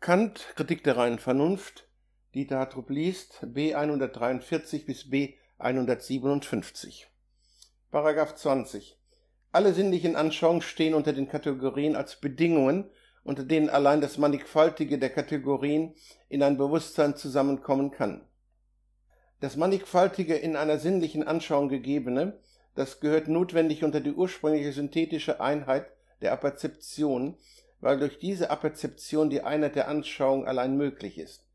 Kant, Kritik der reinen Vernunft, Dieter Hartrup liest B 143 bis B 157. Paragraph 20. Alle sinnlichen Anschauungen stehen unter den Kategorien als Bedingungen, unter denen allein das Mannigfaltige der Kategorien in ein Bewusstsein zusammenkommen kann. Das Mannigfaltige in einer sinnlichen Anschauung gegebene, das gehört notwendig unter die ursprüngliche synthetische Einheit der Apperzeption, weil durch diese Aperzeption die Einheit der Anschauung allein möglich ist.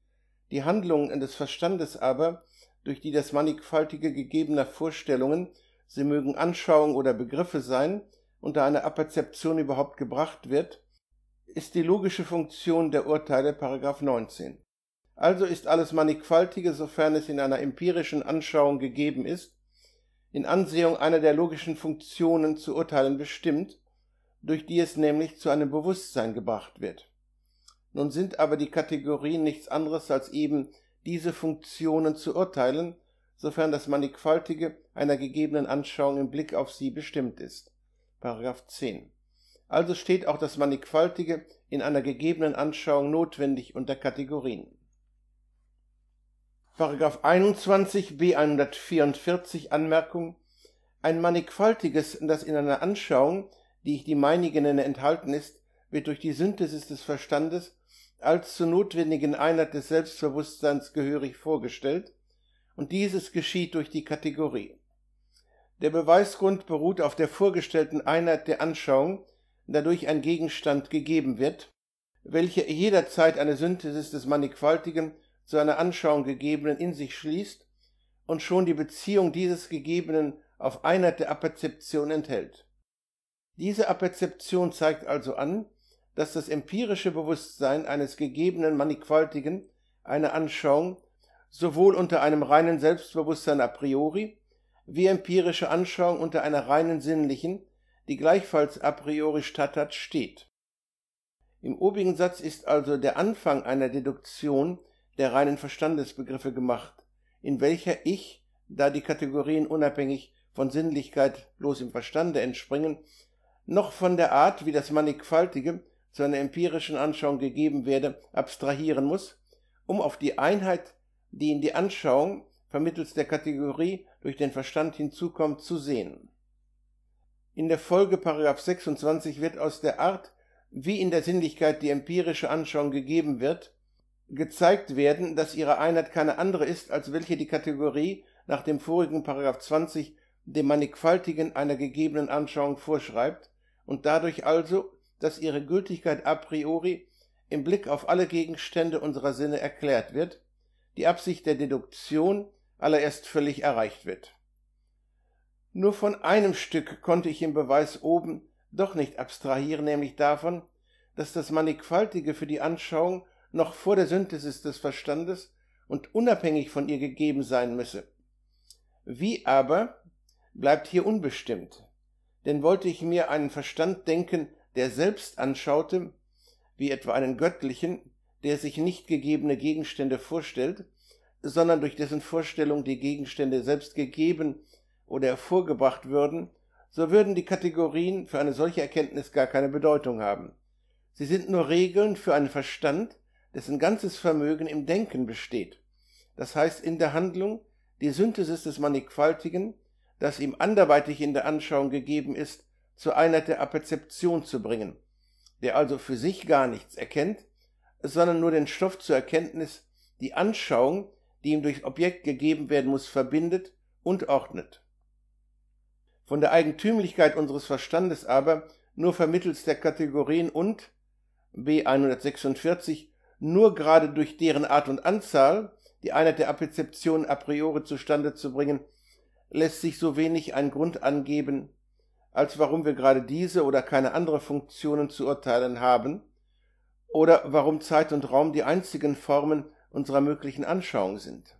Die Handlungen des Verstandes aber, durch die das mannigfaltige gegebener Vorstellungen, sie mögen Anschauungen oder Begriffe sein, unter eine Aperzeption überhaupt gebracht wird, ist die logische Funktion der Urteile Paragraph 19. Also ist alles Mannigfaltige, sofern es in einer empirischen Anschauung gegeben ist, in Ansehung einer der logischen Funktionen zu urteilen bestimmt, durch die es nämlich zu einem Bewusstsein gebracht wird. Nun sind aber die Kategorien nichts anderes als eben diese Funktionen zu urteilen, sofern das Mannigfaltige einer gegebenen Anschauung im Blick auf sie bestimmt ist. Paragraph 10. Also steht auch das Mannigfaltige in einer gegebenen Anschauung notwendig unter Kategorien. Paragraph 21 B 144 Anmerkung Ein Mannigfaltiges, das in einer Anschauung die ich die meinigen nenne, enthalten ist, wird durch die Synthesis des Verstandes als zur notwendigen Einheit des Selbstbewusstseins gehörig vorgestellt, und dieses geschieht durch die Kategorie. Der Beweisgrund beruht auf der vorgestellten Einheit der Anschauung, dadurch ein Gegenstand gegeben wird, welcher jederzeit eine Synthesis des mannigfaltigen zu einer Anschauung gegebenen in sich schließt und schon die Beziehung dieses gegebenen auf Einheit der Apperzeption enthält. Diese Aperzeption zeigt also an, dass das empirische Bewusstsein eines gegebenen mannigfaltigen, eine Anschauung, sowohl unter einem reinen Selbstbewusstsein a priori, wie empirische Anschauung unter einer reinen sinnlichen, die gleichfalls a priori statt hat, steht. Im obigen Satz ist also der Anfang einer Deduktion der reinen Verstandesbegriffe gemacht, in welcher ich, da die Kategorien unabhängig von Sinnlichkeit bloß im Verstande entspringen, noch von der Art, wie das Mannigfaltige zu einer empirischen Anschauung gegeben werde, abstrahieren muss, um auf die Einheit, die in die Anschauung vermittels der Kategorie durch den Verstand hinzukommt, zu sehen. In der Folge 26 wird aus der Art, wie in der Sinnlichkeit die empirische Anschauung gegeben wird, gezeigt werden, dass ihre Einheit keine andere ist, als welche die Kategorie nach dem vorigen 20 dem Mannigfaltigen einer gegebenen Anschauung vorschreibt und dadurch also, dass ihre Gültigkeit a priori im Blick auf alle Gegenstände unserer Sinne erklärt wird, die Absicht der Deduktion allererst völlig erreicht wird. Nur von einem Stück konnte ich im Beweis oben doch nicht abstrahieren, nämlich davon, dass das Mannigfaltige für die Anschauung noch vor der Synthesis des Verstandes und unabhängig von ihr gegeben sein müsse. Wie aber bleibt hier unbestimmt denn wollte ich mir einen Verstand denken, der selbst anschaute, wie etwa einen göttlichen, der sich nicht gegebene Gegenstände vorstellt, sondern durch dessen Vorstellung die Gegenstände selbst gegeben oder hervorgebracht würden, so würden die Kategorien für eine solche Erkenntnis gar keine Bedeutung haben. Sie sind nur Regeln für einen Verstand, dessen ganzes Vermögen im Denken besteht, das heißt in der Handlung, die Synthesis des Mannigfaltigen, das ihm anderweitig in der Anschauung gegeben ist, zur Einheit der Apperzeption zu bringen, der also für sich gar nichts erkennt, sondern nur den Stoff zur Erkenntnis, die Anschauung, die ihm durch Objekt gegeben werden muss, verbindet und ordnet. Von der Eigentümlichkeit unseres Verstandes aber nur vermittels der Kategorien und B 146 nur gerade durch deren Art und Anzahl die Einheit der Apperzeption a priori zustande zu bringen, lässt sich so wenig ein Grund angeben, als warum wir gerade diese oder keine andere Funktionen zu urteilen haben, oder warum Zeit und Raum die einzigen Formen unserer möglichen Anschauung sind.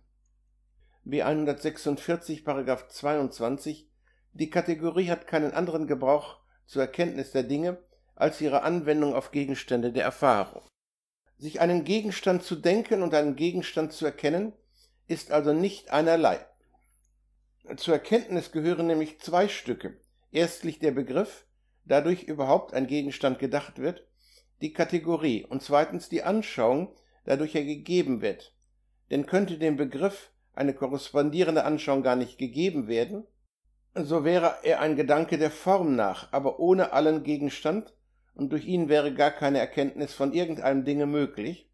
B 146 Paragraph 22 Die Kategorie hat keinen anderen Gebrauch zur Erkenntnis der Dinge als ihre Anwendung auf Gegenstände der Erfahrung. Sich einen Gegenstand zu denken und einen Gegenstand zu erkennen, ist also nicht einerlei. Zur Erkenntnis gehören nämlich zwei Stücke. Erstlich der Begriff, dadurch überhaupt ein Gegenstand gedacht wird, die Kategorie und zweitens die Anschauung, dadurch er gegeben wird. Denn könnte dem Begriff eine korrespondierende Anschauung gar nicht gegeben werden, so wäre er ein Gedanke der Form nach, aber ohne allen Gegenstand, und durch ihn wäre gar keine Erkenntnis von irgendeinem Dinge möglich,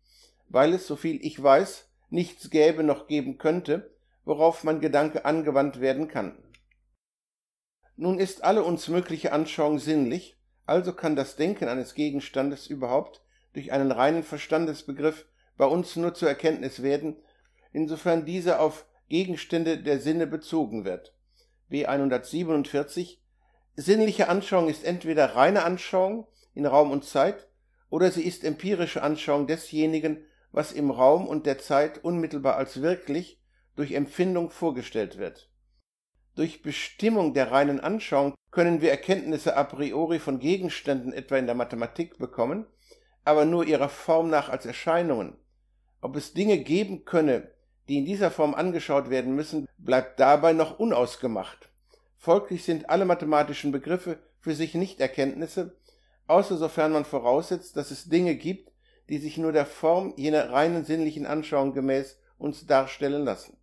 weil es, soviel ich weiß, nichts gäbe noch geben könnte, worauf mein Gedanke angewandt werden kann. Nun ist alle uns mögliche Anschauung sinnlich, also kann das Denken eines Gegenstandes überhaupt durch einen reinen Verstandesbegriff bei uns nur zur Erkenntnis werden, insofern dieser auf Gegenstände der Sinne bezogen wird. B 147 Sinnliche Anschauung ist entweder reine Anschauung in Raum und Zeit oder sie ist empirische Anschauung desjenigen, was im Raum und der Zeit unmittelbar als wirklich durch Empfindung vorgestellt wird. Durch Bestimmung der reinen Anschauung können wir Erkenntnisse a priori von Gegenständen etwa in der Mathematik bekommen, aber nur ihrer Form nach als Erscheinungen. Ob es Dinge geben könne, die in dieser Form angeschaut werden müssen, bleibt dabei noch unausgemacht. Folglich sind alle mathematischen Begriffe für sich nicht Erkenntnisse, außer sofern man voraussetzt, dass es Dinge gibt, die sich nur der Form jener reinen sinnlichen Anschauung gemäß uns darstellen lassen.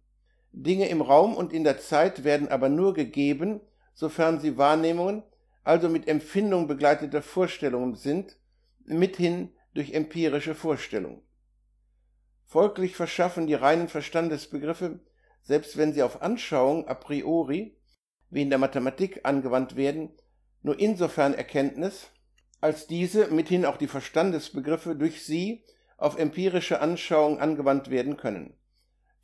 Dinge im Raum und in der Zeit werden aber nur gegeben, sofern sie Wahrnehmungen, also mit Empfindung begleiteter Vorstellungen sind, mithin durch empirische Vorstellungen. Folglich verschaffen die reinen Verstandesbegriffe, selbst wenn sie auf Anschauung a priori, wie in der Mathematik angewandt werden, nur insofern Erkenntnis, als diese mithin auch die Verstandesbegriffe durch sie auf empirische Anschauung angewandt werden können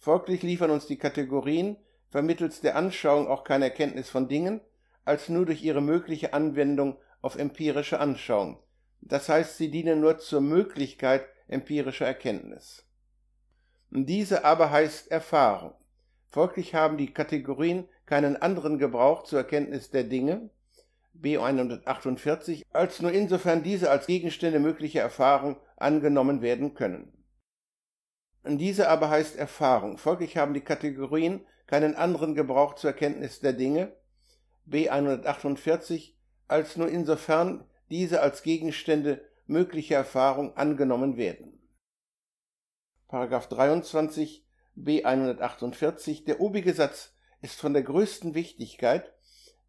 Folglich liefern uns die Kategorien vermittels der Anschauung auch keine Erkenntnis von Dingen, als nur durch ihre mögliche Anwendung auf empirische Anschauung. Das heißt, sie dienen nur zur Möglichkeit empirischer Erkenntnis. Diese aber heißt Erfahrung. Folglich haben die Kategorien keinen anderen Gebrauch zur Erkenntnis der Dinge, B 148, als nur insofern diese als Gegenstände möglicher Erfahrung angenommen werden können diese aber heißt Erfahrung. Folglich haben die Kategorien keinen anderen Gebrauch zur Erkenntnis der Dinge, B 148, als nur insofern diese als Gegenstände möglicher Erfahrung angenommen werden. Paragraph 23 B 148 Der obige Satz ist von der größten Wichtigkeit,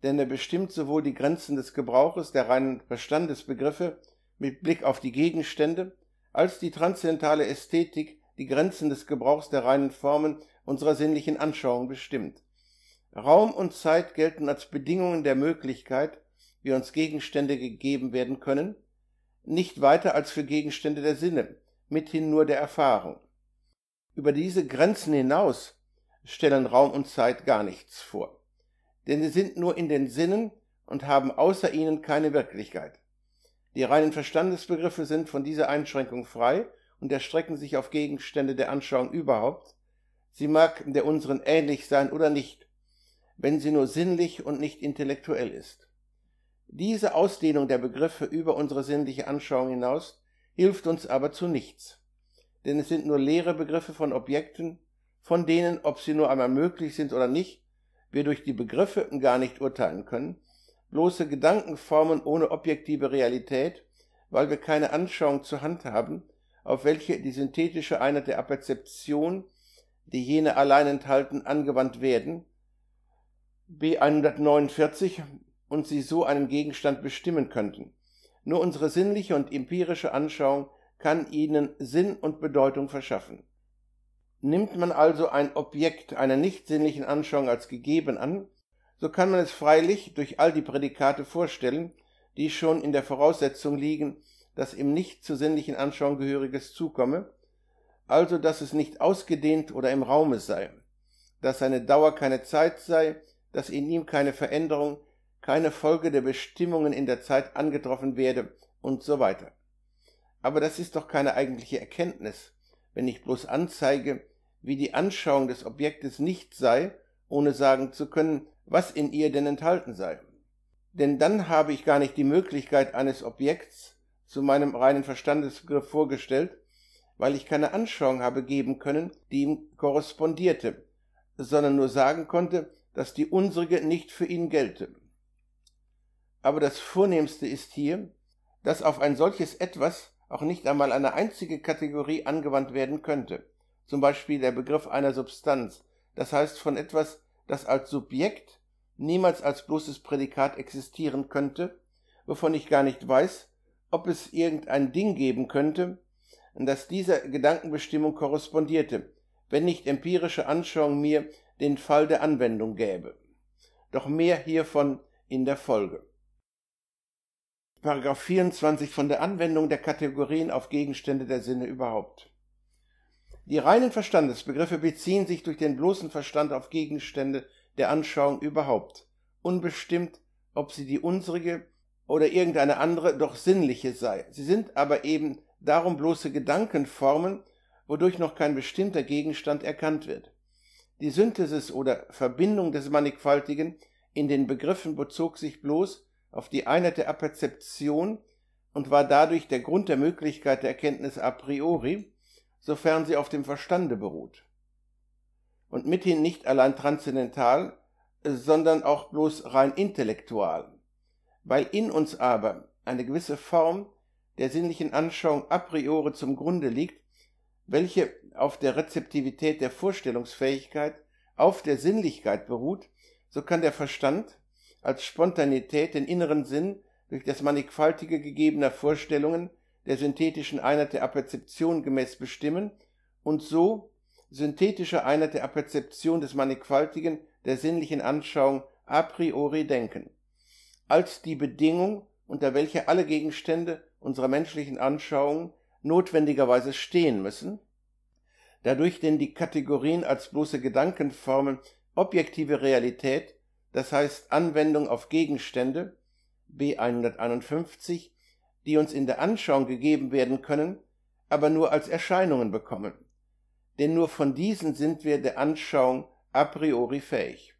denn er bestimmt sowohl die Grenzen des Gebrauches der reinen Verstandesbegriffe mit Blick auf die Gegenstände als die transzendentale Ästhetik die Grenzen des Gebrauchs der reinen Formen unserer sinnlichen Anschauung bestimmt. Raum und Zeit gelten als Bedingungen der Möglichkeit, wie uns Gegenstände gegeben werden können, nicht weiter als für Gegenstände der Sinne, mithin nur der Erfahrung. Über diese Grenzen hinaus stellen Raum und Zeit gar nichts vor, denn sie sind nur in den Sinnen und haben außer ihnen keine Wirklichkeit. Die reinen Verstandesbegriffe sind von dieser Einschränkung frei und erstrecken sich auf Gegenstände der Anschauung überhaupt. Sie mag der unseren ähnlich sein oder nicht, wenn sie nur sinnlich und nicht intellektuell ist. Diese Ausdehnung der Begriffe über unsere sinnliche Anschauung hinaus hilft uns aber zu nichts, denn es sind nur leere Begriffe von Objekten, von denen, ob sie nur einmal möglich sind oder nicht, wir durch die Begriffe gar nicht urteilen können, bloße Gedankenformen ohne objektive Realität, weil wir keine Anschauung zur Hand haben, auf welche die synthetische Einheit der Aperzeption, die jene allein enthalten, angewandt werden, B 149 und sie so einen Gegenstand bestimmen könnten. Nur unsere sinnliche und empirische Anschauung kann ihnen Sinn und Bedeutung verschaffen. Nimmt man also ein Objekt einer nicht sinnlichen Anschauung als gegeben an, so kann man es freilich durch all die Prädikate vorstellen, die schon in der Voraussetzung liegen, das ihm nicht zur sinnlichen Anschauung gehöriges zukomme, also dass es nicht ausgedehnt oder im Raume sei, dass seine Dauer keine Zeit sei, dass in ihm keine Veränderung, keine Folge der Bestimmungen in der Zeit angetroffen werde und so weiter. Aber das ist doch keine eigentliche Erkenntnis, wenn ich bloß anzeige, wie die Anschauung des Objektes nicht sei, ohne sagen zu können, was in ihr denn enthalten sei. Denn dann habe ich gar nicht die Möglichkeit eines Objekts, zu meinem reinen Verstandesbegriff vorgestellt, weil ich keine Anschauung habe geben können, die ihm korrespondierte, sondern nur sagen konnte, dass die unsrige nicht für ihn gelte. Aber das Vornehmste ist hier, dass auf ein solches etwas auch nicht einmal eine einzige Kategorie angewandt werden könnte, zum Beispiel der Begriff einer Substanz, das heißt von etwas, das als Subjekt niemals als bloßes Prädikat existieren könnte, wovon ich gar nicht weiß, ob es irgendein Ding geben könnte, das dieser Gedankenbestimmung korrespondierte, wenn nicht empirische Anschauung mir den Fall der Anwendung gäbe. Doch mehr hiervon in der Folge. Paragraph 24 von der Anwendung der Kategorien auf Gegenstände der Sinne überhaupt. Die reinen Verstandesbegriffe beziehen sich durch den bloßen Verstand auf Gegenstände der Anschauung überhaupt, unbestimmt, ob sie die unsrige oder irgendeine andere doch sinnliche sei. Sie sind aber eben darum bloße Gedankenformen, wodurch noch kein bestimmter Gegenstand erkannt wird. Die Synthesis oder Verbindung des Mannigfaltigen in den Begriffen bezog sich bloß auf die Einheit der Aperzeption und war dadurch der Grund der Möglichkeit der Erkenntnis a priori, sofern sie auf dem Verstande beruht. Und mithin nicht allein transzendental, sondern auch bloß rein intellektual. Weil in uns aber eine gewisse Form der sinnlichen Anschauung a priori zum Grunde liegt, welche auf der Rezeptivität der Vorstellungsfähigkeit, auf der Sinnlichkeit beruht, so kann der Verstand als Spontanität den inneren Sinn durch das mannigfaltige gegebener Vorstellungen der synthetischen Einheit der Aperzeption gemäß bestimmen und so synthetische Einheit der Aperzeption des mannigfaltigen der sinnlichen Anschauung a priori denken als die Bedingung, unter welcher alle Gegenstände unserer menschlichen Anschauung notwendigerweise stehen müssen, dadurch denn die Kategorien als bloße Gedankenformen objektive Realität, das heißt Anwendung auf Gegenstände, B 151, die uns in der Anschauung gegeben werden können, aber nur als Erscheinungen bekommen. Denn nur von diesen sind wir der Anschauung a priori fähig.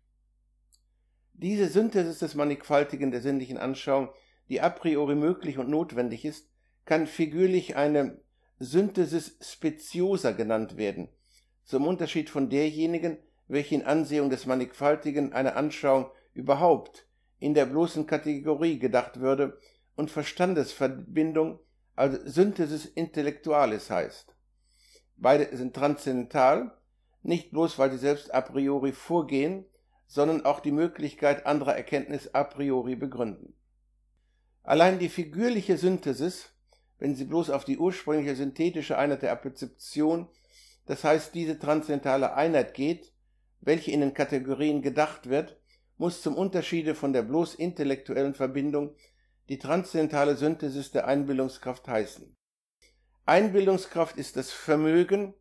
Diese Synthesis des Mannigfaltigen der sinnlichen Anschauung, die a priori möglich und notwendig ist, kann figürlich eine Synthesis speziosa genannt werden, zum Unterschied von derjenigen, welche in Ansehung des Mannigfaltigen eine Anschauung überhaupt in der bloßen Kategorie gedacht würde und Verstandesverbindung also Synthesis intellectualis heißt. Beide sind transzendental, nicht bloß weil sie selbst a priori vorgehen, sondern auch die Möglichkeit anderer Erkenntnis a priori begründen. Allein die figürliche Synthesis, wenn sie bloß auf die ursprüngliche synthetische Einheit der Perzeption, das heißt diese transzendentale Einheit geht, welche in den Kategorien gedacht wird, muss zum Unterschiede von der bloß intellektuellen Verbindung die transzendentale Synthesis der Einbildungskraft heißen. Einbildungskraft ist das Vermögen,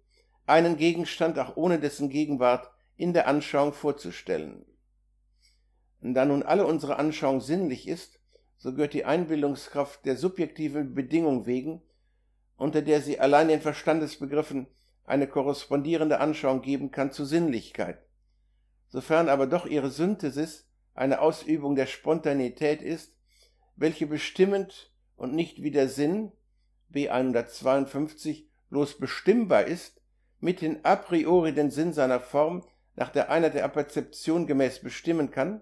einen Gegenstand auch ohne dessen Gegenwart in der Anschauung vorzustellen. Da nun alle unsere Anschauung sinnlich ist, so gehört die Einbildungskraft der subjektiven Bedingung wegen, unter der sie allein den Verstandesbegriffen eine korrespondierende Anschauung geben kann, zur Sinnlichkeit. Sofern aber doch ihre Synthesis eine Ausübung der Spontaneität ist, welche bestimmend und nicht wie der Sinn, B 152, bloß bestimmbar ist, mithin a priori den Sinn seiner Form nach der Einheit der Perzeption gemäß bestimmen kann,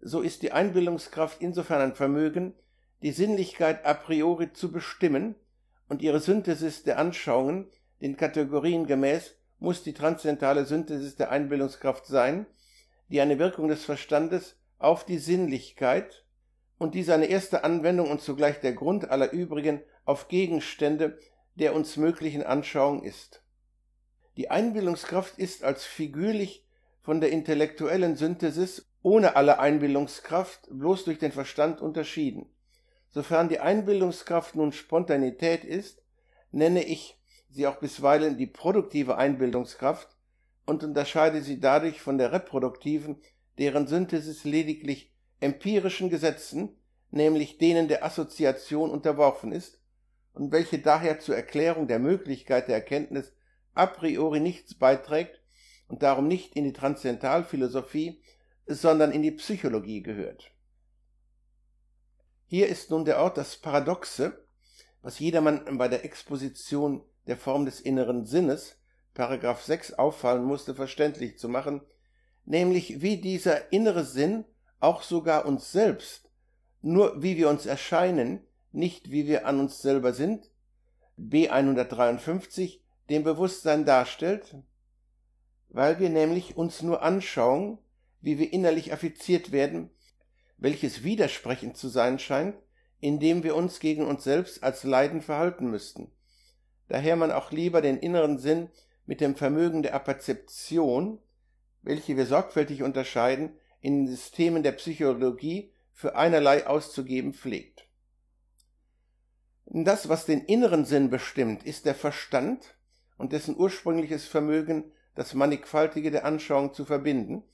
so ist die Einbildungskraft insofern ein Vermögen, die Sinnlichkeit a priori zu bestimmen, und ihre Synthesis der Anschauungen, den Kategorien gemäß, muss die transzendentale Synthesis der Einbildungskraft sein, die eine Wirkung des Verstandes auf die Sinnlichkeit und die seine erste Anwendung und zugleich der Grund aller übrigen auf Gegenstände der uns möglichen Anschauung ist. Die Einbildungskraft ist als figürlich von der intellektuellen Synthesis ohne alle Einbildungskraft bloß durch den Verstand unterschieden. Sofern die Einbildungskraft nun Spontanität ist, nenne ich sie auch bisweilen die produktive Einbildungskraft und unterscheide sie dadurch von der reproduktiven, deren Synthesis lediglich empirischen Gesetzen, nämlich denen der Assoziation unterworfen ist, und welche daher zur Erklärung der Möglichkeit der Erkenntnis a priori nichts beiträgt und darum nicht in die Transzendentalphilosophie, sondern in die Psychologie gehört. Hier ist nun der Ort das Paradoxe, was jedermann bei der Exposition der Form des inneren Sinnes, Paragraph 6 auffallen musste, verständlich zu machen, nämlich wie dieser innere Sinn auch sogar uns selbst, nur wie wir uns erscheinen, nicht wie wir an uns selber sind, B153 dem Bewusstsein darstellt, weil wir nämlich uns nur anschauen, wie wir innerlich affiziert werden, welches widersprechend zu sein scheint, indem wir uns gegen uns selbst als Leiden verhalten müssten. Daher man auch lieber den inneren Sinn mit dem Vermögen der Apperzeption, welche wir sorgfältig unterscheiden, in den Systemen der Psychologie für einerlei auszugeben pflegt. Das, was den inneren Sinn bestimmt, ist der Verstand, und dessen ursprüngliches Vermögen, das Mannigfaltige der Anschauung zu verbinden,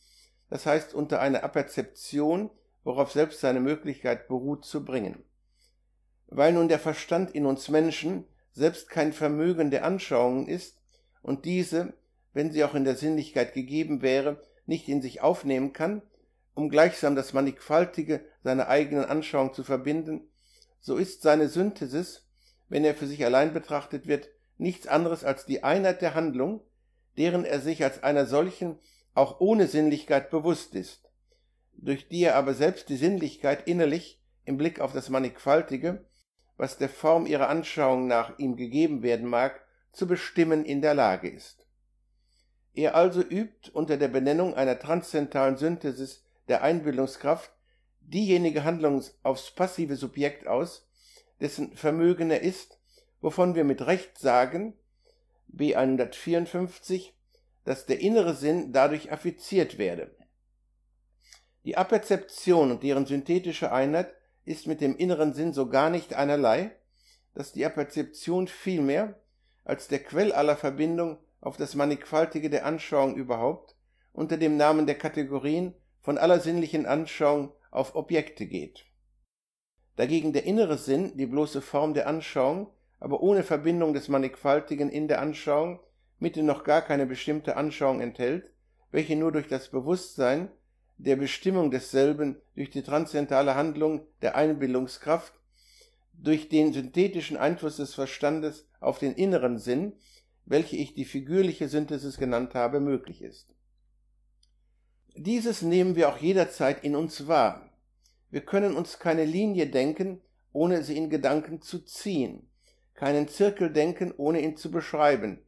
das heißt unter einer Aperzeption, worauf selbst seine Möglichkeit beruht, zu bringen. Weil nun der Verstand in uns Menschen selbst kein Vermögen der Anschauungen ist und diese, wenn sie auch in der Sinnlichkeit gegeben wäre, nicht in sich aufnehmen kann, um gleichsam das Mannigfaltige seiner eigenen Anschauung zu verbinden, so ist seine Synthesis, wenn er für sich allein betrachtet wird, nichts anderes als die Einheit der Handlung, deren er sich als einer solchen auch ohne Sinnlichkeit bewusst ist, durch die er aber selbst die Sinnlichkeit innerlich im Blick auf das Mannigfaltige, was der Form ihrer Anschauung nach ihm gegeben werden mag, zu bestimmen in der Lage ist. Er also übt unter der Benennung einer transzentalen Synthesis der Einbildungskraft diejenige Handlung aufs passive Subjekt aus, dessen Vermögen er ist wovon wir mit Recht sagen, B 154, dass der innere Sinn dadurch affiziert werde. Die Aperzeption und deren synthetische Einheit ist mit dem inneren Sinn so gar nicht einerlei, dass die Aperzeption vielmehr als der Quell aller Verbindung auf das Mannigfaltige der Anschauung überhaupt unter dem Namen der Kategorien von aller sinnlichen Anschauung auf Objekte geht. Dagegen der innere Sinn die bloße Form der Anschauung aber ohne Verbindung des Mannigfaltigen in der Anschauung mit noch gar keine bestimmte Anschauung enthält, welche nur durch das Bewusstsein der Bestimmung desselben durch die transzendentale Handlung der Einbildungskraft, durch den synthetischen Einfluss des Verstandes auf den inneren Sinn, welche ich die figürliche Synthesis genannt habe, möglich ist. Dieses nehmen wir auch jederzeit in uns wahr. Wir können uns keine Linie denken, ohne sie in Gedanken zu ziehen keinen Zirkel denken, ohne ihn zu beschreiben,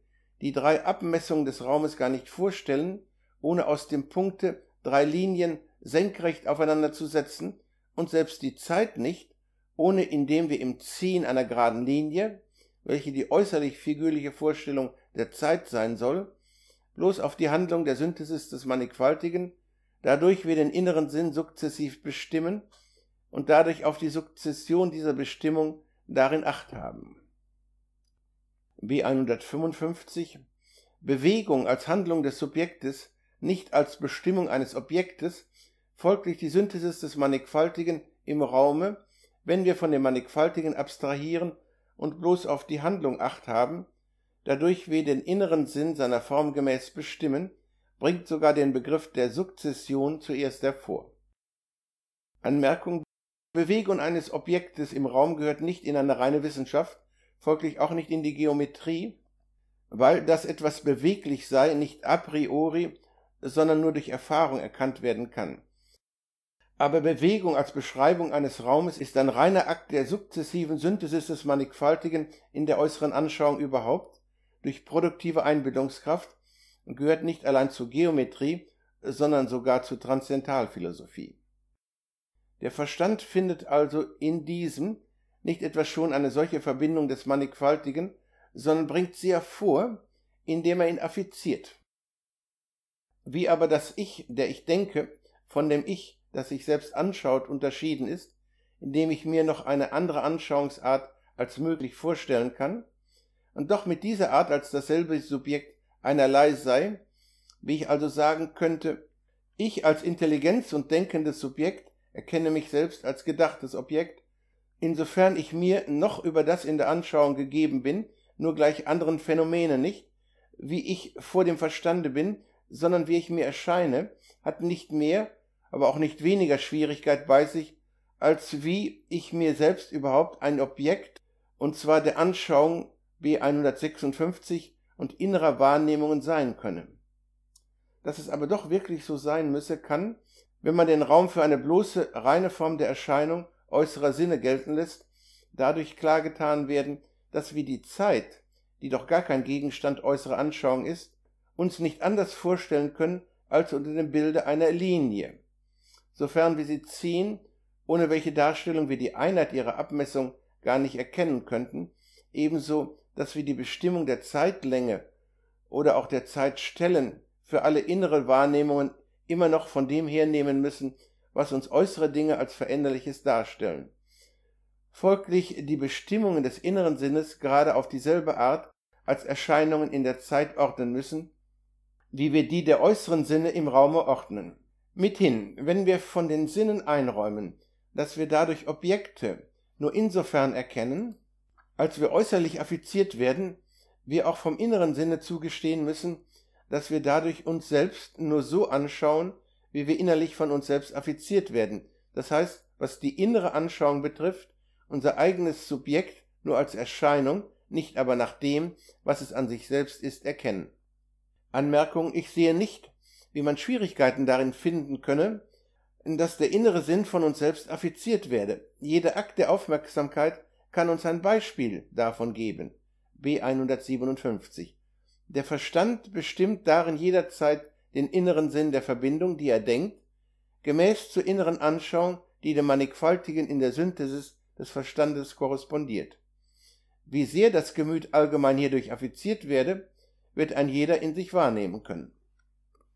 die drei Abmessungen des Raumes gar nicht vorstellen, ohne aus dem Punkte drei Linien senkrecht aufeinander zu setzen und selbst die Zeit nicht, ohne indem wir im Ziehen einer geraden Linie, welche die äußerlich figürliche Vorstellung der Zeit sein soll, bloß auf die Handlung der Synthesis des Mannigfaltigen, dadurch wir den inneren Sinn sukzessiv bestimmen und dadurch auf die Sukzession dieser Bestimmung darin Acht haben. B 155 Bewegung als Handlung des Subjektes, nicht als Bestimmung eines Objektes, folglich die Synthesis des Mannigfaltigen im Raume, wenn wir von dem Mannigfaltigen abstrahieren und bloß auf die Handlung acht haben, dadurch wir den inneren Sinn seiner Form gemäß bestimmen, bringt sogar den Begriff der Sukzession zuerst hervor. Anmerkung Bewegung eines Objektes im Raum gehört nicht in eine reine Wissenschaft, folglich auch nicht in die Geometrie, weil das etwas beweglich sei, nicht a priori, sondern nur durch Erfahrung erkannt werden kann. Aber Bewegung als Beschreibung eines Raumes ist ein reiner Akt der sukzessiven Synthesis des Mannigfaltigen in der äußeren Anschauung überhaupt durch produktive Einbildungskraft und gehört nicht allein zur Geometrie, sondern sogar zur Transzendentalphilosophie. Der Verstand findet also in diesem nicht etwa schon eine solche Verbindung des Mannigfaltigen, sondern bringt sie hervor, indem er ihn affiziert. Wie aber das Ich, der ich denke, von dem Ich, das sich selbst anschaut, unterschieden ist, indem ich mir noch eine andere Anschauungsart als möglich vorstellen kann, und doch mit dieser Art als dasselbe Subjekt einerlei sei, wie ich also sagen könnte, ich als Intelligenz und denkendes Subjekt erkenne mich selbst als gedachtes Objekt insofern ich mir noch über das in der Anschauung gegeben bin, nur gleich anderen Phänomene nicht, wie ich vor dem Verstande bin, sondern wie ich mir erscheine, hat nicht mehr, aber auch nicht weniger Schwierigkeit bei sich, als wie ich mir selbst überhaupt ein Objekt, und zwar der Anschauung B 156 und innerer Wahrnehmungen sein könne. Dass es aber doch wirklich so sein müsse, kann, wenn man den Raum für eine bloße, reine Form der Erscheinung äußerer Sinne gelten lässt, dadurch klargetan werden, dass wir die Zeit, die doch gar kein Gegenstand äußerer Anschauung ist, uns nicht anders vorstellen können als unter dem Bilde einer Linie. Sofern wir sie ziehen, ohne welche Darstellung wir die Einheit ihrer Abmessung gar nicht erkennen könnten, ebenso, dass wir die Bestimmung der Zeitlänge oder auch der Zeitstellen für alle innere Wahrnehmungen immer noch von dem hernehmen müssen, was uns äußere Dinge als Veränderliches darstellen. Folglich die Bestimmungen des inneren Sinnes gerade auf dieselbe Art als Erscheinungen in der Zeit ordnen müssen, wie wir die der äußeren Sinne im Raume ordnen. Mithin, wenn wir von den Sinnen einräumen, dass wir dadurch Objekte nur insofern erkennen, als wir äußerlich affiziert werden, wir auch vom inneren Sinne zugestehen müssen, dass wir dadurch uns selbst nur so anschauen, wie wir innerlich von uns selbst affiziert werden, das heißt, was die innere Anschauung betrifft, unser eigenes Subjekt nur als Erscheinung, nicht aber nach dem, was es an sich selbst ist, erkennen. Anmerkung, ich sehe nicht, wie man Schwierigkeiten darin finden könne, dass der innere Sinn von uns selbst affiziert werde. Jeder Akt der Aufmerksamkeit kann uns ein Beispiel davon geben. B 157. Der Verstand bestimmt darin jederzeit den inneren Sinn der Verbindung, die er denkt, gemäß zur inneren Anschauung, die dem Mannigfaltigen in der Synthesis des Verstandes korrespondiert. Wie sehr das Gemüt allgemein hierdurch affiziert werde, wird ein jeder in sich wahrnehmen können